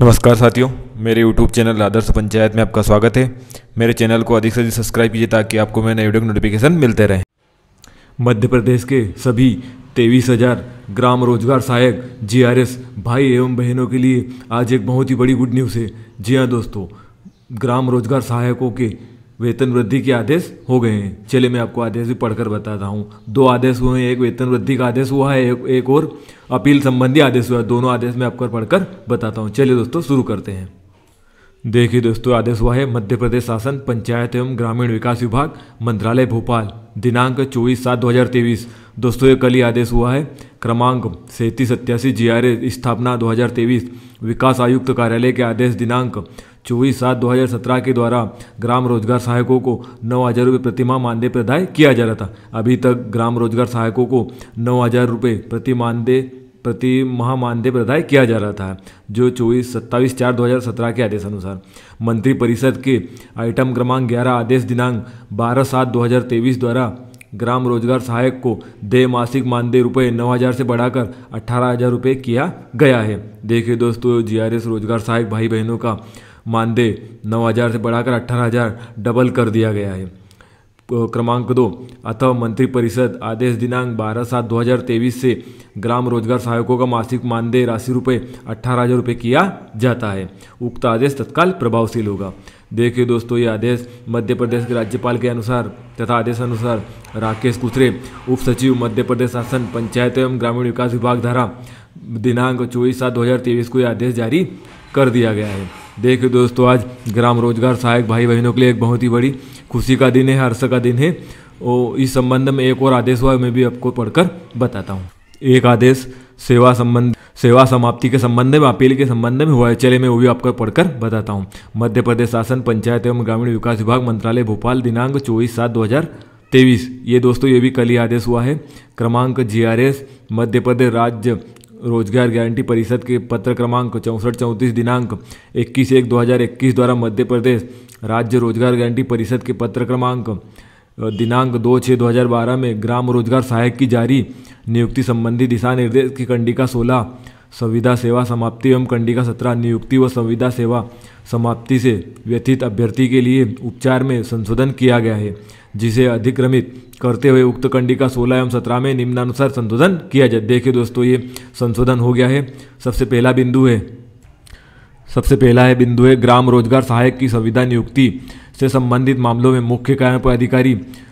नमस्कार साथियों मेरे YouTube चैनल आदर्श पंचायत में आपका स्वागत है मेरे चैनल को अधिक से अधिक सब्सक्राइब कीजिए ताकि आपको मेरे नए वीडियो नोटिफिकेशन मिलते रहें मध्य प्रदेश के सभी तेईस हजार ग्राम रोजगार सहायक जीआरएस भाई एवं बहनों के लिए आज एक बहुत ही बड़ी गुड न्यूज़ है जी हाँ दोस्तों ग्राम रोजगार सहायकों के वेतन वृद्धि के आदेश हो गए हैं चलिए मैं आपको आदेश भी पढ़कर बताता हूँ दो आदेश हुए हैं एक वेतन वृद्धि का आदेश हुआ है एक, एक और अपील संबंधी आदेश हुआ है दोनों आदेश मैं आपको पढ़कर बताता हूँ चलिए दोस्तों शुरू करते हैं देखिए दोस्तों आदेश हुआ है मध्य प्रदेश शासन पंचायत एवं ग्रामीण विकास विभाग मंत्रालय भोपाल दिनांक चौबीस सात दो हज़ार तेईस दोस्तों ये कल ही आदेश हुआ है क्रमांक सैंतीस सत्यासी जी आर स्थापना दो हज़ार तेईस विकास आयुक्त कार्यालय के आदेश दिनांक चौबीस सात 2017 के द्वारा ग्राम रोजगार सहायकों को नौ हज़ार रुपये प्रतिमाह मानदेय प्रदाय किया जा रहा था अभी तक ग्राम रोजगार सहायकों को नौ हज़ार रुपये प्रति मानदेय प्रति माह मानदेय प्रदाय किया जा रहा था जो चौबीस सत्ताईस चार दो हज़ार सत्रह के आदेश अनुसार मंत्रिपरिषद के आइटम क्रमांक ग्यारह आदेश दिनांक बारह सात दो हज़ार तेईस द्वारा ग्राम रोजगार सहायक को दे मासिक मानदेय रुपये नौ हज़ार से बढ़ाकर अट्ठारह हज़ार रुपये किया गया है देखिए दोस्तों जीआरएस रोजगार सहायक भाई बहनों का मानदेय नौ हज़ार से बढ़ाकर अट्ठारह हज़ार डबल कर दिया गया है क्रमांक दो अतः मंत्रिपरिषद आदेश दिनांक बारह सात दो हज़ार तेईस से ग्राम रोजगार सहायकों का मासिक मानदेय राशि रुपये अट्ठारह हज़ार रुपये किया जाता है उक्त आदेश तत्काल प्रभावशील होगा देखिए दोस्तों ये आदेश मध्य प्रदेश के राज्यपाल के अनुसार तथा आदेश अनुसार राकेश कुथरे उप सचिव मध्य प्रदेश शासन पंचायत एवं ग्रामीण विकास विभाग द्वारा दिनांक चौबीस सात दो हज़ार तेईस को यह आदेश जारी कर दिया गया है देखिए दोस्तों आज ग्राम रोजगार सहायक भाई बहनों के लिए एक बहुत ही बड़ी खुशी का दिन है हर्ष का दिन है और इस संबंध में एक और आदेश हुआ मैं भी आपको पढ़कर बताता हूँ एक आदेश सेवा संबंध सेवा समाप्ति के संबंध में अपील के संबंध में हुआ है चले मैं वो भी आपको पढ़कर बताता हूँ मध्य प्रदेश शासन पंचायत एवं ग्रामीण विकास विभाग मंत्रालय भोपाल दिनांक चौबीस सात दो हज़ार तेईस ये दोस्तों ये भी कल ही आदेश हुआ है क्रमांक जी आर एस मध्य प्रदेश राज्य रोजगार गारंटी परिषद के पत्र क्रमांक चौंसठ चौंतीस दिनांक इक्कीस एक दो हजार इक्कीस द्वारा मध्य प्रदेश राज्य रोजगार गारंटी परिषद के पत्र क्रमांक दिनांक दो छः दो हज़ार बारह में ग्राम रोजगार सहायक की जारी नियुक्ति संबंधी दिशा निर्देश की कंडिका सोलह संविदा सेवा समाप्ति एवं कंडिका सत्रह नियुक्ति व संविदा सेवा समाप्ति से व्यथित अभ्यर्थी के लिए उपचार में संशोधन किया गया है जिसे अधिक्रमित करते हुए उक्त कंडिका सोलह एवं सत्रह में निम्नानुसार संशोधन किया जाए देखिए दोस्तों ये संशोधन हो गया है सबसे पहला बिंदु है सबसे पहला है बिंदु है ग्राम रोजगार सहायक की संविदा नियुक्ति से संबंधित मामलों में मुख्य कार्यपाधिकारी अधिकारी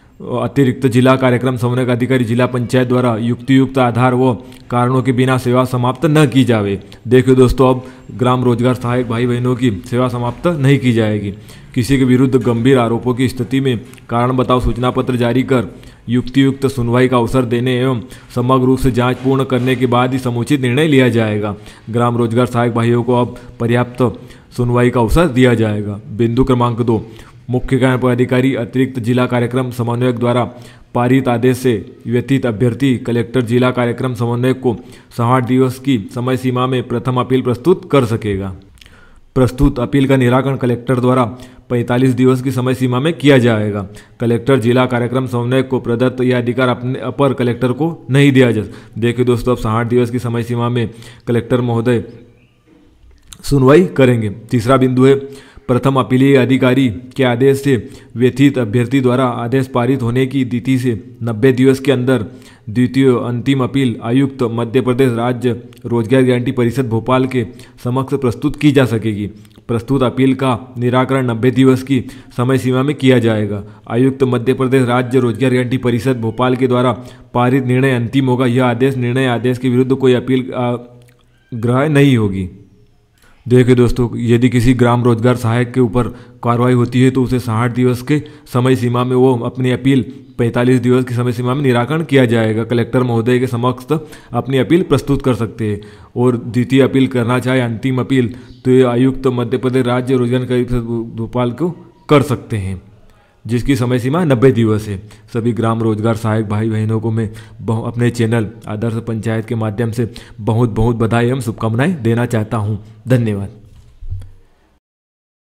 अतिरिक्त जिला कार्यक्रम समन्वयक अधिकारी जिला पंचायत द्वारा युक्तियुक्त आधार व कारणों के बिना सेवा समाप्त न की जावे देखिए दोस्तों अब ग्राम रोजगार सहायक भाई बहनों की सेवा समाप्त नहीं की जाएगी किसी के विरुद्ध गंभीर आरोपों की स्थिति में कारण बताओ सूचना पत्र जारी कर युक्तियुक्त सुनवाई का अवसर देने एवं समग्र रूप से जांच पूर्ण करने के बाद ही समुचित निर्णय लिया जाएगा ग्राम रोजगार सहायक भाइयों को अब पर्याप्त सुनवाई का अवसर दिया जाएगा बिंदु क्रमांक दो मुख्य कार्यपाधिकारी अतिरिक्त जिला कार्यक्रम समन्वयक द्वारा पारित आदेश से व्यतीत अभ्यर्थी कलेक्टर जिला कार्यक्रम समन्वयक को साठ दिवस की समय सीमा में प्रथम अपील प्रस्तुत कर सकेगा प्रस्तुत अपील का निराकरण कलेक्टर द्वारा 45 दिवस की समय सीमा में किया जाएगा कलेक्टर जिला कार्यक्रम समन्वयक को प्रदत्त यह अधिकार अपने अपर कलेक्टर को नहीं दिया जा देखिए दोस्तों अब साठ दिवस की समय सीमा में कलेक्टर महोदय सुनवाई करेंगे तीसरा बिंदु है प्रथम अपीलीय अधिकारी के आदेश से व्यथित अभ्यर्थी द्वारा आदेश पारित होने की तिथि से नब्बे दिवस के अंदर द्वितीय अंतिम अपील आयुक्त मध्य प्रदेश राज्य रोजगार गारंटी परिषद भोपाल के समक्ष प्रस्तुत की जा सकेगी प्रस्तुत अपील का निराकरण नब्बे दिवस की समय सीमा में किया जाएगा आयुक्त मध्य प्रदेश राज्य रोजगार गारंटी परिषद भोपाल के द्वारा पारित निर्णय अंतिम होगा यह आदेश निर्णय आदेश के विरुद्ध कोई अपील ग्रह नहीं होगी देखिए दोस्तों यदि किसी ग्राम रोजगार सहायक के ऊपर कार्रवाई होती है तो उसे साठ दिवस के समय सीमा में वो अपनी अपील 45 दिवस की समय सीमा में निराकरण किया जाएगा कलेक्टर महोदय के समक्ष अपनी अपील प्रस्तुत कर सकते हैं और द्वितीय अपील करना चाहे अंतिम अपील तो ये आयुक्त तो मध्य प्रदेश राज्य रोजगार भोपाल को कर सकते हैं जिसकी समय सीमा नब्बे दिवस है सभी ग्राम रोजगार सहायक भाई बहनों को मैं अपने चैनल आदर्श पंचायत के माध्यम से बहुत बहुत बधाई एवं शुभकामनाएं देना चाहता हूँ धन्यवाद